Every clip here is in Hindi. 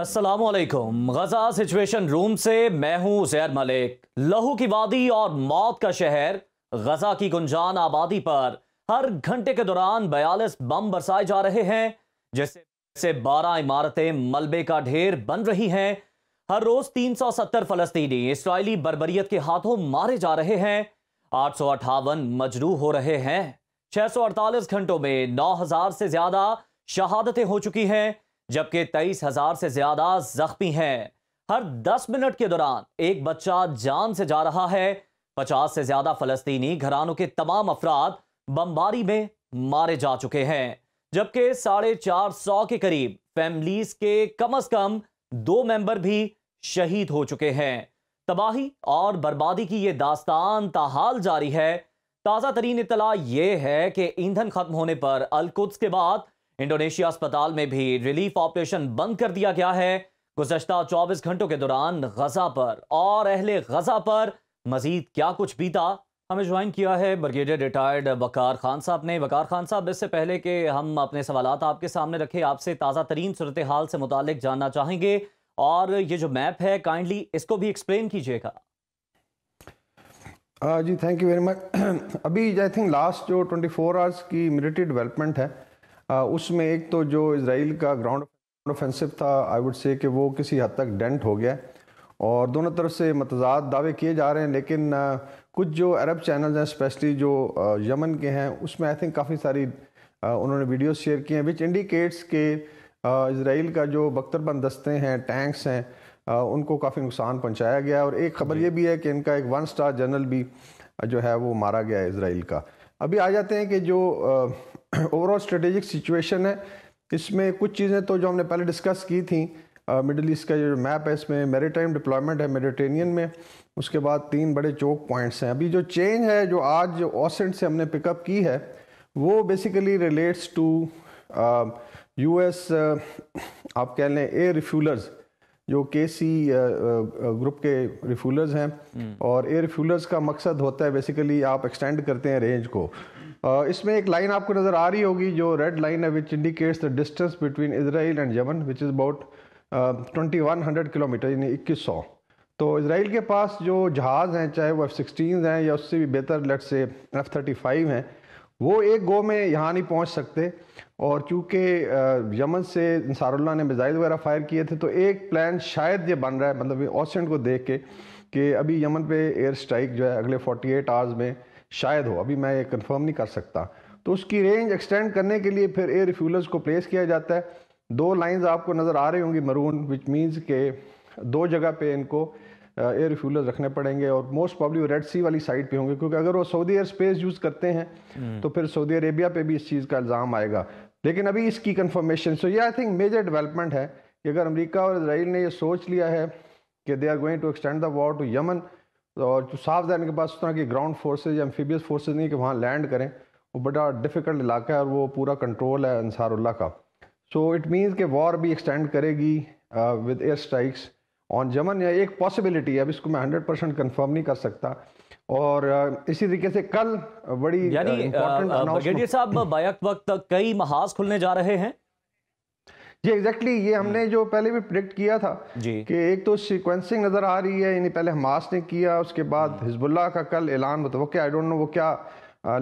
असलम गजा सिचुएशन रूम से मैं हूं जैर मलिक लहू की वादी और मौत का शहर गजा की गुंजान आबादी पर हर घंटे के दौरान बयालीस बम बरसाए जा रहे हैं जिससे बारह 12 इमारतें मलबे का ढेर बन रही हैं हर रोज 370 फलस्तीनी इसराइली बरबरीत के हाथों मारे जा रहे हैं आठ मजरूह हो रहे हैं 648 घंटों में 9000 से ज्यादा शहादतें हो चुकी हैं जबकि तेईस हजार से ज्यादा जख्मी हैं हर 10 मिनट के दौरान एक बच्चा जान से जा रहा है 50 से ज्यादा फलस्तीनी घरानों के तमाम अफराद बमबारी में मारे जा चुके हैं जबकि साढ़े चार सौ के करीब फैमिलीज के कम अज कम दो मेंबर भी शहीद हो चुके हैं तबाही और बर्बादी की यह दास्तान ताहाल जारी है ताज़ा तरीन इतला यह है कि ईंधन खत्म होने पर अलकुद्स के बाद इंडोनेशिया अस्पताल में भी रिलीफ ऑपरेशन बंद कर दिया गया है गुजशत 24 घंटों के दौरान गजा पर और अहले गजा पर मजीद क्या कुछ बीता हमें ज्वाइन किया है ब्रिगेडियर रिटायर्ड बकार खान साहब ने बकार खान साहब इससे पहले कि हम अपने सवाल आपके सामने रखे आपसे ताज़ा तरीन सूरत हाल से मुतल जानना चाहेंगे और ये जो मैप है काइंडली इसको भी एक्सप्लेन कीजिएगा जी थैंक यू वेरी मच अभी आई थिंक लास्ट जो 24 आवर्स की मिलिट्री डेवलपमेंट है उसमें एक तो जो इसराइल का ग्राउंड ऑफेंसिव था आई वुड से कि वो किसी हद तक डेंट हो गया और दोनों तरफ से मतजाद दावे किए जा रहे हैं लेकिन कुछ जो अरब चैनल्स हैं स्पेशली जो यमन के हैं उसमें आई थिंक काफ़ी सारी उन्होंने वीडियो शेयर किए हैं विच इंडिकेट्स के इसराइल का जो बख्तरबंद दस्ते हैं टैंक्स हैं उनको काफ़ी नुकसान पहुंचाया गया और एक खबर ये भी है कि इनका एक वन स्टार जनरल भी जो है वो मारा गया है इसराइल का अभी आ जाते हैं कि जो ओवरऑल स्ट्रेटेजिक सिचुएशन है इसमें कुछ चीज़ें तो जो हमने पहले डिस्कस की थी मिडिल ईस्ट का जो मैप है इसमें मेरीटाइम डिप्लॉयमेंट है मेडिटेनियन में उसके बाद तीन बड़े चौक पॉइंट्स हैं अभी जो चेंज है जो आज ऑसेंट से हमने पिकअप की है वो basically relates to U S आप कह लें ए रिफ्यूलर्स जो के सी ग्रुप के रिफ्यूलर्स हैं हम्म। और ए रिफ्यूलर्स का मकसद होता है बेसिकली आप एक्सटेंड करते हैं रेंज को इसमें एक लाइन आपको नज़र आ रही होगी जो रेड लाइन है which indicates the distance between Israel and Yemen which is about twenty one hundred kilometer यानी इक्कीस सौ तो इसराइल के पास जो जहाज़ हैं चाहे वो एफ़ सिक्सटीन हैं या उससे भी बेहतर लट से एफ़ थर्टी फाइव हैं वो एक गो में यहाँ नहीं पहुँच सकते और चूँकि यमन से इंसारुल्ला ने मिज़ाइल वगैरह फायर किए थे तो एक प्लान शायद ये बन रहा है मतलब ऑसेंट को देख के कि अभी यमन पे एयर स्ट्राइक जो है अगले 48 आवर्स में शायद हो अभी मैं ये कंफर्म नहीं कर सकता तो उसकी रेंज एक्सटेंड करने के लिए फिर एयर रिफ्यूलर्स को प्लेस किया जाता है दो लाइंस आपको नज़र आ रही होंगी मरून विच मींस के दो जगह पे इनको एयर रिफ्यूलर्स रखने पड़ेंगे और मोस्ट प्रॉब्ली वो रेड सी वाली साइड पे होंगे क्योंकि अगर वो सऊदी एयर स्पेस यूज़ करते हैं हम्म। तो फिर सऊदी अरेबिया पे भी इस चीज़ का इल्ज़ाम आएगा लेकिन अभी इसकी कन्फर्मेशन सो ये आई थिंक मेजर डेवलपमेंट है कि अगर अमरीका और इसराइल ने ये सोच लिया है कि they are going to extend the war to Yemen और जो साफ जहन के पास उस तरह की ग्राउंड फोर्सेज या फीबियस फोर्सेज नहीं कि वहाँ लैंड करें वो बड़ा डिफ़िकल्ट इलाका है और वो पूरा कंट्रोल है अनसारुल्ला का सो इट मीन्स कि वॉर भी एक्सटेंड करेगी with air strikes on Yemen या एक पॉसिबिलिटी है अब इसको मैं हंड्रेड परसेंट कन्फर्म नहीं कर सकता और uh, इसी तरीके से कल बड़ी यानी uh, uh, साहब बायक वक्त कई महाज खुलने जा रहे हैं जी एग्जैक्टली exactly, ये हम्म। हमने जो पहले भी प्रिडिक्ट किया था कि एक तो सीक्वेंसिंग नज़र आ रही है यानी पहले हमास ने किया उसके बाद हिजबुल्ला हम्म। का कल ऐलान मतलब आई डोंट नो वो क्या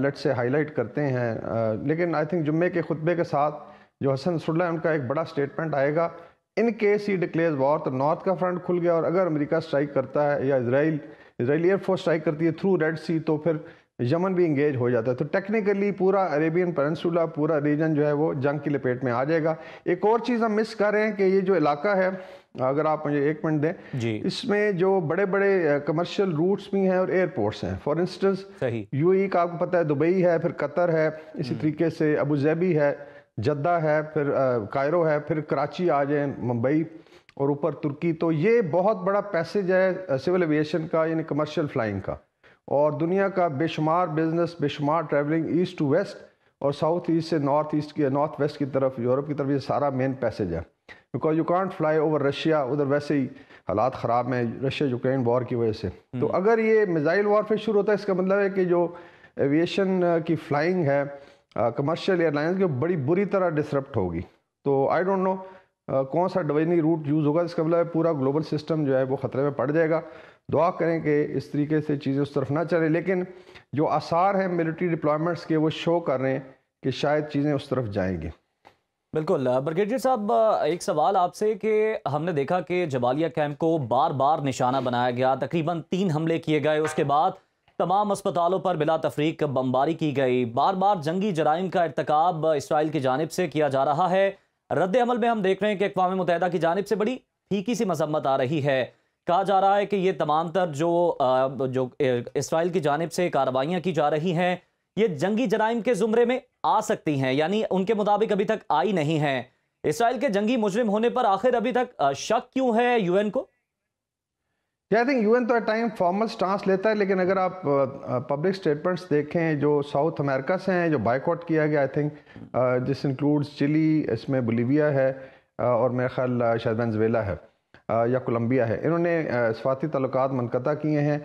लेट से हाईलाइट करते हैं आ, लेकिन आई थिंक जुम्मे के खुतबे के साथ जो हसन सुल्ला उनका एक बड़ा स्टेटमेंट आएगा इन केस ही डिक्लेयर वॉर तो नॉर्थ का फ्रंट खुल गया और अगर अमेरिका स्ट्राइक करता है या इसराइल इसराइली एयरफोर्स स्ट्राइक करती है थ्रू रेड सी तो फिर यमन भी इंगेज हो जाता है तो टेक्निकली पूरा अरेबियन पेनसूला पूरा रीजन जो है वो जंग की लपेट में आ जाएगा एक और चीज़ हम मिस कर रहे हैं कि ये जो इलाका है अगर आप मुझे एक मिनट दें जी इसमें जो बड़े बड़े कमर्शियल रूट्स भी हैं और एयरपोर्ट्स हैं फॉर इंस्टेंस यूएई का आपको पता है दुबई है फिर कतर है इसी हम्म। तरीके से अबू जैबी है जद्दा है फिर कायरो है फिर कराची आ जाए मुंबई और ऊपर तुर्की तो ये बहुत बड़ा पैसेज है सिविल एविएशन का यानी कमर्शियल फ्लाइंग का और दुनिया का बेशुमार बिजनेस बेशुमार ट्रैवलिंग ईस्ट टू वेस्ट और साउथ ईस्ट से नॉर्थ ईस्ट की नॉर्थ वेस्ट की तरफ यूरोप की तरफ ये सारा मेन पैसेज है because you can't fly over Russia उधर वैसे ही हालात ख़राब हैं रशिया यूक्रेन वॉर की वजह से हम्म। तो अगर ये मिज़ाइल वॉर फिर शुरू होता है इसका मतलब है कि जो एविएशन की फ्लाइंग है कमर्शियल एयरलाइंस की बड़ी बुरी तरह डिसरप्ट होगी तो आई डोंट नो कौन सा डवेनी रूट यूज़ होगा इसका मतलब पूरा ग्लोबल सिस्टम जो है वो ख़तरे में पड़ जाएगा दुआ करें कि इस तरीके से चीज़ें उस तरफ ना चलें लेकिन जो आसार हैं मिलिट्री डिप्लॉयमेंट्स के वो शो कर रहे हैं कि शायद चीज़ें उस तरफ जाएंगी बिल्कुल ब्रिगेडियर साहब एक सवाल आपसे कि हमने देखा कि जबालिया कैंप को बार बार निशाना बनाया गया तकरीबन तीन हमले किए गए उसके बाद तमाम अस्पतालों पर बिला तफरीक बमबारी की गई बार बार जंगी जराइम का इरतकब इसराइल की जानब से किया जा रहा है रद्द अमल में हम देख रहे हैं कि अकवा मुतहदा की जानब से बड़ी फीकी सी मजम्मत आ रही है कहा जा रहा है कि ये तमाम तर जो जो इसराइल की जानब से कार्रवाइयाँ की जा रही हैं ये जंगी जराइम के ज़ुमरे में आ सकती हैं यानी उनके मुताबिक अभी तक आई नहीं हैं इसराइल के जंगी मुजरिम होने पर आखिर अभी तक शक क्यों है यूएन को आई थिंक यूएन तो एट टाइम फॉर्मल स्टांस लेता है लेकिन अगर आप पब्लिक स्टेटमेंट्स देखें जो साउथ अमेरिका से हैं जो बाइकआउट किया गया आई थिंक जिस इंक्लूड्स चिली इसमें बोलीविया है और मेरा ख्याल शायद वेला है या कोलंबिया है इन्होंने स्वाति तलुकात मनकता किए हैं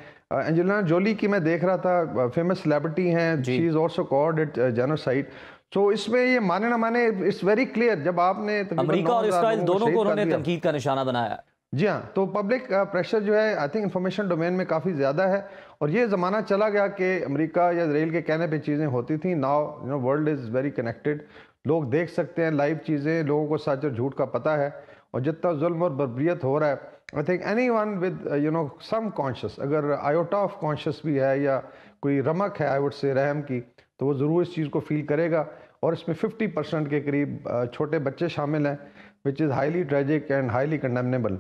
एंजेलिना जोली की मैं देख रहा था फेमस सेलेब्रिटी हैं she is also called it genocide तो इसमें ये माने ना माने इट्स वेरी क्लियर जब आपने अमेरिका और इसराइल दोनों को उन्होंने तनकीद का निशाना बनाया जी हाँ तो पब्लिक प्रेशर जो है आई थिंक इन्फॉर्मेशन डोमेन में काफ़ी ज़्यादा है और ये ज़माना चला गया कि अमेरिका या इसराइल के कहने पे चीज़ें होती थी now you know world is very connected लोग देख सकते हैं लाइव चीज़ें लोगों को सच और झूठ का पता है और जितना जुल्म और बरबरीत हो रहा है I think anyone with you know some conscious अगर आयोटा ऑफ कॉन्शियस भी है या कोई रमक है आई वुड से रहम की तो वो ज़रूर इस चीज़ को फील करेगा और इसमें 50 परसेंट के करीब uh, छोटे बच्चे शामिल हैं which is highly tragic and highly condemnable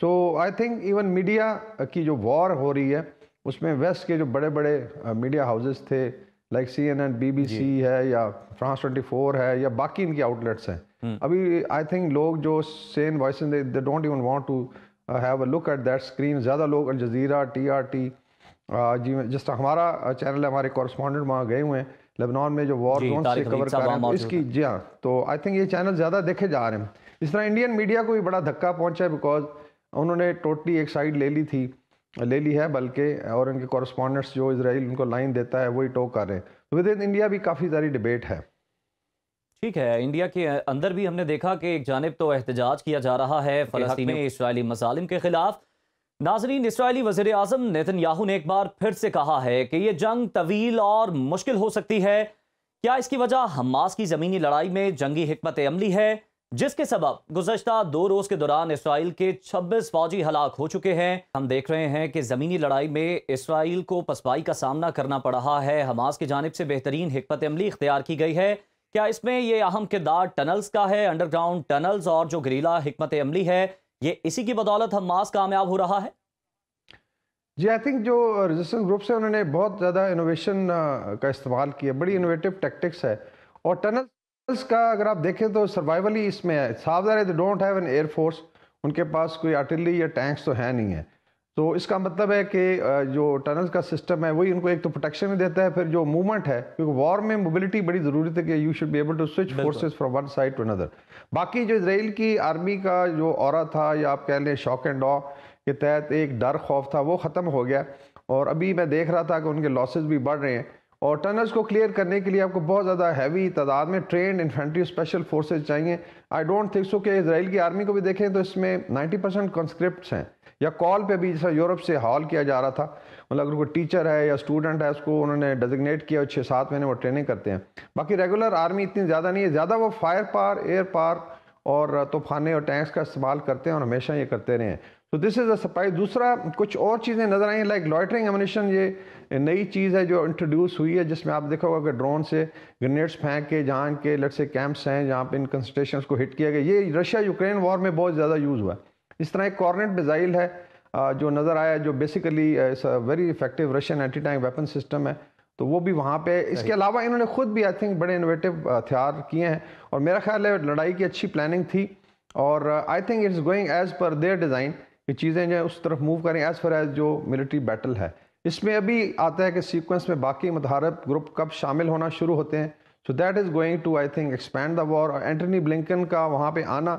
so I think even media की जो वॉर हो रही है उसमें वेस्ट के जो बड़े बड़े मीडिया हाउसेस थे like C N N B B C है या फ्रांस ट्वेंटी फोर है या बाकी इनकी आउटलेट्स हैं हम्म। अभी आई थिंक लोग जो sane voice they don't even want to have a look at that screen ज़्यादा लोग Al Jazeera T R T जी जिस तरह हमारा चैनल है हमारे कॉरस्पॉन्डेंट वहाँ गए हुए हैं लेबनान में जो वॉर जोन से कवर कर रहे हैं इसकी जी हाँ तो आई थिंक ये चैनल ज़्यादा देखे जा रहे हैं इस तरह इंडियन मीडिया को भी बड़ा धक्का पहुँचा है बिकॉज उन्होंने टोटली एक साइड ले ली थी ले ली है बल्कि और उनके कॉरस्पॉन्डेंट्स जो इसराइल उनको लाइन देता है वही टोक कर रहे हैं तो विद इन इंडिया भी काफ़ी सारी डिबेट है ठीक है इंडिया के अंदर भी हमने देखा कि एक जानब तो एहतजाज किया जा रहा है फलस्ती में इसराइली मसालिम के खिलाफ नाजरीन इसराइली वजे अजम नितिन याहू ने एक बार फिर से कहा है कि ये जंग तवील और मुश्किल हो सकती है क्या इसकी वजह हमास की ज़मीनी लड़ाई में जंगी हमत अमली है जिसके सबब गुजशत दो रोज के दौरान इसराइल के 26 फौजी हलाक हो चुके हैं हम देख रहे हैं कि ज़मीनी लड़ाई में इसराइल को पसपाई का सामना करना पड़ रहा है हमास की जानब से बेहतरीन हमत अमली इख्तियार की गई है क्या इसमें यह अहम किरदार टनल्स का है अंडरग्राउंड टनल्स और जो गरीला हमत अमली है ये इसी की बदौलत हमास कामयाब हो रहा है जी आई थिंक जो रजिस्टेंस ग्रुप्स हैं उन्होंने बहुत ज़्यादा इनोवेशन का इस्तेमाल किया बड़ी इनोवेटिव टेक्टिक्स है और टनल्स का अगर आप देखें तो सर्वाइवल ही इसमें है सावधार they don't have an air force उनके पास कोई आर्टिलरी या टैंक्स तो है नहीं है तो इसका मतलब है कि जो टनल्स का सिस्टम है वही उनको एक तो प्रोटेक्शन भी देता है फिर जो मूवमेंट है क्योंकि वॉर में मोबिलिटी बड़ी ज़रूरी है कि you should be able to switch forces from one side to another बाकी जो इसराइल की आर्मी का जो और था या आप कह लें शॉक एंड डॉ के तहत एक डर खौफ था वो ख़त्म हो गया और अभी मैं देख रहा था कि उनके लॉसेज भी बढ़ रहे हैं और टनल्स को क्लियर करने के लिए आपको बहुत ज़्यादा हैवी तादाद में ट्रेंड इन्फेंट्री स्पेशल फोर्सेज चाहिए आई डोंट थिंक सो कि इसराइल की आर्मी को भी देखें तो इसमें 90 परसेंट कॉन्स्क्रिप्ट हैं या कॉल पे भी जैसा यूरोप से हॉल किया जा रहा था मतलब अगर कोई टीचर है या स्टूडेंट है उसको उन्होंने डेजिग्नेट किया और छः सात महीने वो ट्रेनिंग करते हैं बाकी रेगुलर आर्मी इतनी ज़्यादा नहीं है ज़्यादा वो फायर पार एयर पार और तूफाने और टैंक्स का इस्तेमाल करते हैं और हमेशा ये करते रहे हैं तो दिस इज़ अ सपाई दूसरा कुछ और चीज़ें नज़र आई लाइक लॉयटरिंग एमिनेशन ये नई चीज़ है जो इंट्रोड्यूस हुई है जिसमें आप देखा होगा कि ड्रोन से ग्रेनेड्स फेंक के जहाँ के लट से कैंप्स हैं जहाँ पे इन कंस्ट्रेशन को हिट किया गया ये रशिया यूक्रेन वॉर में बहुत ज़्यादा यूज़ हुआ है इस तरह एक कॉर्नेट मिज़ाइल है जो नज़र आया जो basically very effective Russian anti tank weapon system है तो वो भी वहाँ पे इसके अलावा इन्होंने खुद भी आई थिंक बड़े इनोवेटिव हथियार किए हैं और मेरा ख्याल है लड़ाई की अच्छी प्लानिंग थी और I think it's going as per their design ये चीज़ें जो है उस तरफ मूव करें एज़ फर एज़ जो मिलिट्री बैटल है इसमें अभी आता है कि सीक्वेंस में बाकी मतहारब ग्रुप कब शामिल होना शुरू होते हैं so that is going to I think expand the war और एंटनी ब्लिंकन का वहाँ पे आना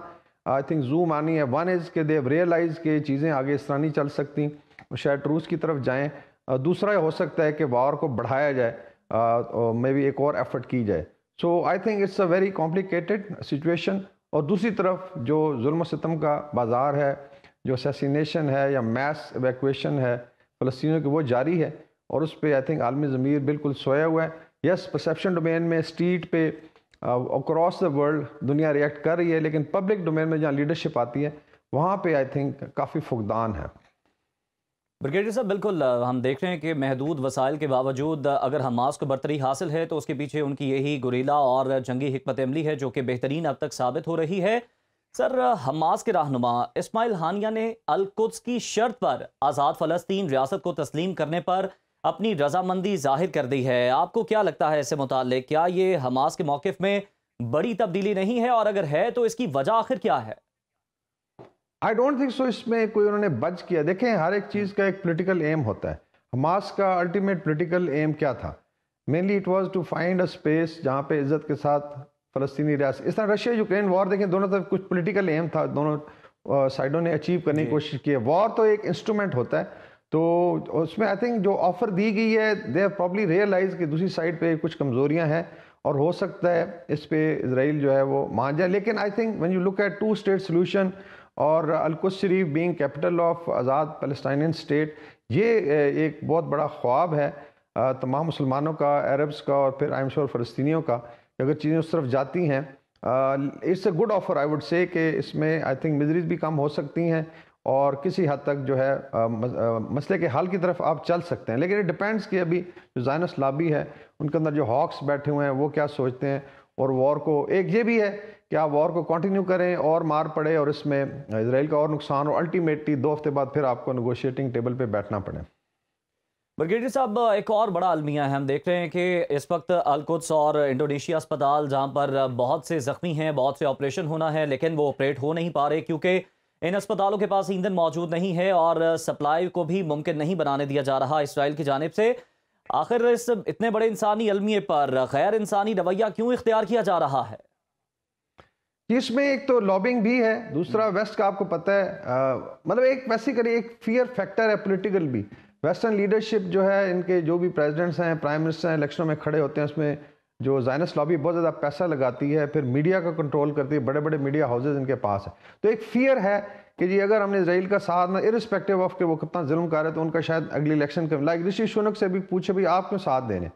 आई थिंक जूम आनी है वन इज़ के देव रियलाइज़ के चीज़ें आगे इस तरह नहीं चल सकती शायद रूस की तरफ जाएँ दूसरा हो सकता है कि वॉर को बढ़ाया जाए मे बी एक और एफर्ट की जाए so I think it's a very complicated situation और दूसरी तरफ जो जुल्म सितम का बाज़ार है जो सेसिनेशन है या मैस एवेक्शन है फ़लस्तियों की वो जारी है और उस पर आई थिंक आलमी ज़मीर बिल्कुल सोया हुआ है यस परसेप्शन डोमेन में स्ट्रीट पे अक्रॉस द वर्ल्ड दुनिया रिएक्ट कर रही है लेकिन पब्लिक डोमेन में जहाँ लीडरशिप आती है वहाँ पर आई थिंक काफ़ी फुकदान है ब्रिगेडियर साहब बिल्कुल हम देख रहे हैं कि महदूद वसाइल के बावजूद अगर हमास को बरतरी हासिल है तो उसके पीछे उनकी यही गुरीला और जंगी हमत अमली है जो कि बेहतरीन अब तक साबित हो रही है सर हमास के रहनुमा इस्माइल हानिया ने अलकुद्स की शर्त पर आज़ाद फ़लस्तीन रियासत को तस्लीम करने पर अपनी रजामंदी जाहिर कर दी है आपको क्या लगता है इससे मुतल क्या ये हमास के मौक़ में बड़ी तब्दीली नहीं है और अगर है तो इसकी वजह आखिर क्या है आई डोंट थिंक सो इसमें कोई उन्होंने बच किया देखें हर एक चीज़ का एक पोलिटिकल एम होता है हमास का अल्टीमेट पोलिटिकल एम क्या था mainly it was to find a space जहाँ पे इज़्ज़त के साथ फ़लस्तनी रियासत इस तरह रशिया यूक्रेन वॉर देखें दोनों तरफ कुछ पोलिटिकल एम था दोनों साइडों ने अचीव करने की कोशिश की है वॉर तो एक इंस्ट्रूमेंट होता है तो उसमें आई थिंक जो ऑफ़र दी गई है दे हैव प्रॉब्ली रियलाइज कि दूसरी साइड पे कुछ कमज़ोरियाँ हैं और हो सकता है इस पर इसराइल जो है वो मान जाए लेकिन I think when you look at two state solution और Al Quds Sharif being capital of आज़ाद पैलेस्टाइनियन स्टेट ये एक बहुत बड़ा ख्वाब है तमाम मुसलमानों का अरब्स का और फिर आई एम श्योर फ़लस्तियों का अगर चीज़ें उस तरफ जाती हैं it's a good offer I would say कि इसमें आई थिंक मिजरीज भी कम हो सकती हैं और किसी हद तक जो है मसले के हल की तरफ आप चल सकते हैं लेकिन इट डिपेंड्स कि अभी जो जाइनस लाबी है उनके अंदर जो हॉक्स बैठे हुए हैं वो क्या सोचते हैं और वॉर को एक ये भी है कि आप वॉर को कंटिन्यू करें और मार पड़े और इसमें इसराइल का और नुकसान और अल्टीमेटली दो हफ्ते बाद फिर आपको नगोशिएटिंग टेबल पर बैठना पड़े ब्रिगेडियर साहब एक और बड़ा अलमिया है हम देख रहे हैं कि इस वक्त अलकुत्स और इंडोनेशिया अस्पताल जहां पर बहुत से ज़ख्मी हैं बहुत से ऑपरेशन होना है लेकिन वो ऑपरेट हो नहीं पा रहे क्योंकि इन अस्पतालों के पास ईंधन मौजूद नहीं है और सप्लाई को भी मुमकिन नहीं बनाने दिया जा रहा इसराइल की जानब से आखिर इस इतने बड़े इंसानी अलमिये पर गैर इंसानी रवैया क्यों इख्तियार किया जा रहा है इसमें एक तो लॉबिंग भी है दूसरा वेस्ट हम्म। का आपको पता है मतलब एक वैसे करिए एक फियर फैक्टर है पोलिटिकल भी वेस्टर्न लीडरशिप जो है इनके जो भी प्रेसिडेंट्स हैं प्राइम मिनिस्टर हैं इलेक्शनों में खड़े होते हैं उसमें जो जाइनस लॉबी बहुत ज़्यादा पैसा लगाती है फिर मीडिया का कंट्रोल करती है बड़े बड़े मीडिया हाउसेज इनके पास है तो एक फियर है कि जी अगर हमने इसराइल का साथ ना इरिस्पेक्टिव ऑफ के वो कितना जुल्म कर रहे तो उनका शायद अगली इलेक्शन कर लाइक ऋषि शुनक से भी पूछे भाई आप क्यों साथ देने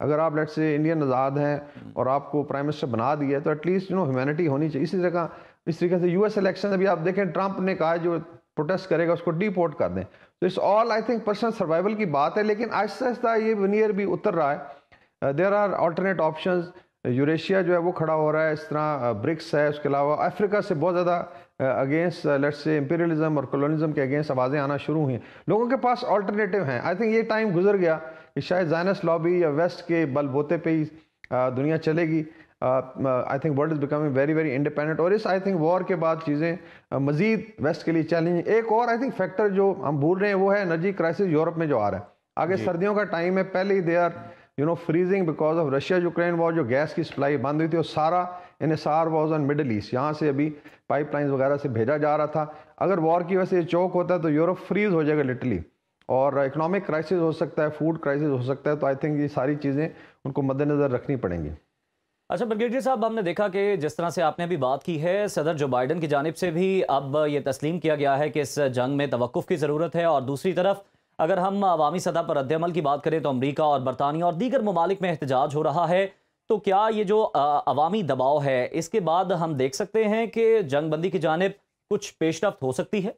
अगर आप लेट से इंडियन आज़ाद हैं और आपको प्राइम मिनिस्टर बना दिया है तो एटलीस्ट यू नो ह्यूमैनिटी होनी चाहिए इसी तरह इस तरीके से यूएस इलेक्शन अभी आप देखें ट्रंप ने कहा जो प्रोटेस्ट करेगा उसको डिपोर्ट कर दें तो it's all I think personal survival की बात है लेकिन आहिस्ता आहिस्ता ये वनियर भी उतर रहा है there are alternate option Eurasia जो है वो खड़ा हो रहा है इस तरह ब्रिक्स uh, है उसके अलावा अफ्रीका से बहुत ज़्यादा अगेंस्ट लेट से इम्पीरियलिज्म और कॉलोनिज्म के अगेंस्ट आवाज़ें आना शुरू हुई लोगों के पास ऑल्टरनेटिव हैं आई थिंक ये टाइम गुजर गया कि शायद जायनस लॉबी या वेस्ट के बलबोते पे ही uh, दुनिया चलेगी I think world is becoming very very independent और इस आई थिंक वॉर के बाद चीज़ें uh, मज़ीद वेस्ट के लिए चैलेंज एक और आई थिंक फैक्टर जो हम भूल रहे हैं वो है एनर्जी क्राइसिस यूरोप में जो आ रहा है आगे सर्दियों का टाइम है पहले ही they are you know freezing because of Russia Ukraine war जो गैस की सप्लाई बंद हुई थी और सारा सार वॉज ऑन मिडल ईस्ट यहाँ से अभी पाइपलाइंस वगैरह से भेजा जा रहा था अगर वॉर की वजह से चौक होता है तो यूरोप फ्रीज हो जाएगा लिटली और इकोनॉमिक क्राइसिस हो सकता है फूड क्राइसिस हो सकता है तो आई थिंक ये सारी चीज़ें उनको मद्देनज़र रखनी पड़ेंगी अच्छा ब्रिगेडियर साहब हमने देखा कि जिस तरह से आपने अभी बात की है सदर जो बाइडन की जानब से भी अब ये तस्लीम किया गया है कि इस जंग में तवक़ की ज़रूरत है और दूसरी तरफ अगर हम अवामी सतह पर रद्दमल की बात करें तो अमरीका और बरतानिया और दीगर ममालिक में एहतजाज हो रहा है तो क्या ये जो अवामी दबाव है इसके बाद हम देख सकते हैं कि जंग बंदी की जानब कुछ पेशरफ हो सकती है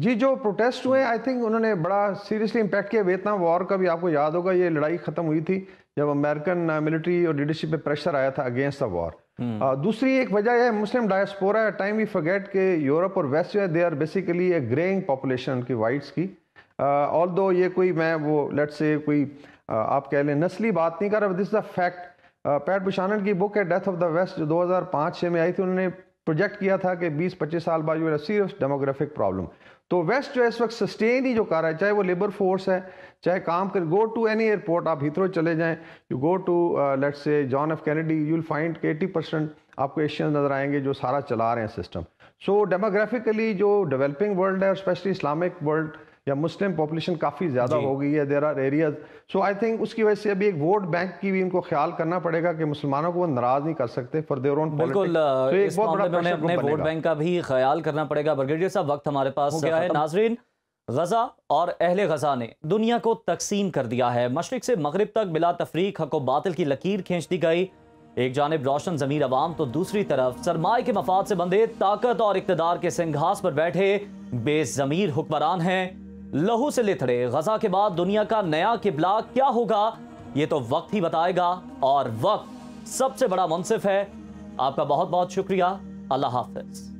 जी जो प्रोटेस्ट हुए आई थिंक उन्होंने बड़ा सीरियसली इम्पैक्ट किया वियतनाम वॉर का भी आपको याद होगा ये लड़ाई ख़त्म हुई थी जब अमेरिकन मिलिट्री और लीडरशिप पे प्रेशर आया था अगेंस्ट द वॉर दूसरी एक वजह यह Muslim diaspora time we forget के यूरोप और वेस्ट जो है they are basically a greying population की वाइट्स की ऑल दो ये कोई मैं वो लेट से कोई uh, आप कह लें नस्ली बात नहीं कर रहा this the fact Pat Buchanan की बुक है डेथ ऑफ द वेस्ट जो पाँच छः में आई थी उन्होंने प्रोजेक्ट किया था कि 20-25 साल बाद यू सीरियस डेमोग्राफिक प्रॉब्लम तो वेस्ट जो इस वक्त सस्टेन ही जो कर रहा है चाहे वो लेबर फोर्स है चाहे काम कर गो टू एनी एयरपोर्ट आप हितरो चले जाएं you go to let's say John F Kennedy you will find के एटी परसेंट आपको एशियन नज़र आएंगे जो सारा चला रहे हैं सिस्टम सो डेमोग्राफिकली जो डेवलपिंग वर्ल्ड है स्पेशली इस्लामिक वर्ल्ड या मुस्लिम पॉपुलेशन काफ़ी ज़्यादा हो गई है there are areas so I think उसकी वजह से अभी एक वोट बैंक की भी इनको ख्याल करना पड़ेगा कि मुसलमानों को वो नाराज़ नहीं कर सकते फॉर देर ओन बिल्कुल अपने वोट बैंक का भी ख्याल करना पड़ेगा ब्रिगेडियर साहब वक्त हमारे पास गया है नाजरीन गजा और अहल गजा ने दुनिया को तकसीम कर दिया है मशरक से मगरब तक बिला तफरीक हको बातिल की लकीर खींच दी गई एक जानब रोशन जमीर अवाम तो दूसरी तरफ सरमाए के मफाद से बंधे ताकत और इकतदार के सिंघास पर बैठे बेजमीर हुक्मरान हैं लहू से लिथड़े गजा के बाद दुनिया का नया किबला क्या होगा ये तो वक्त ही बताएगा और वक्त सबसे बड़ा मुनसिफ है आपका बहुत बहुत शुक्रिया अल्लाह हाफिज़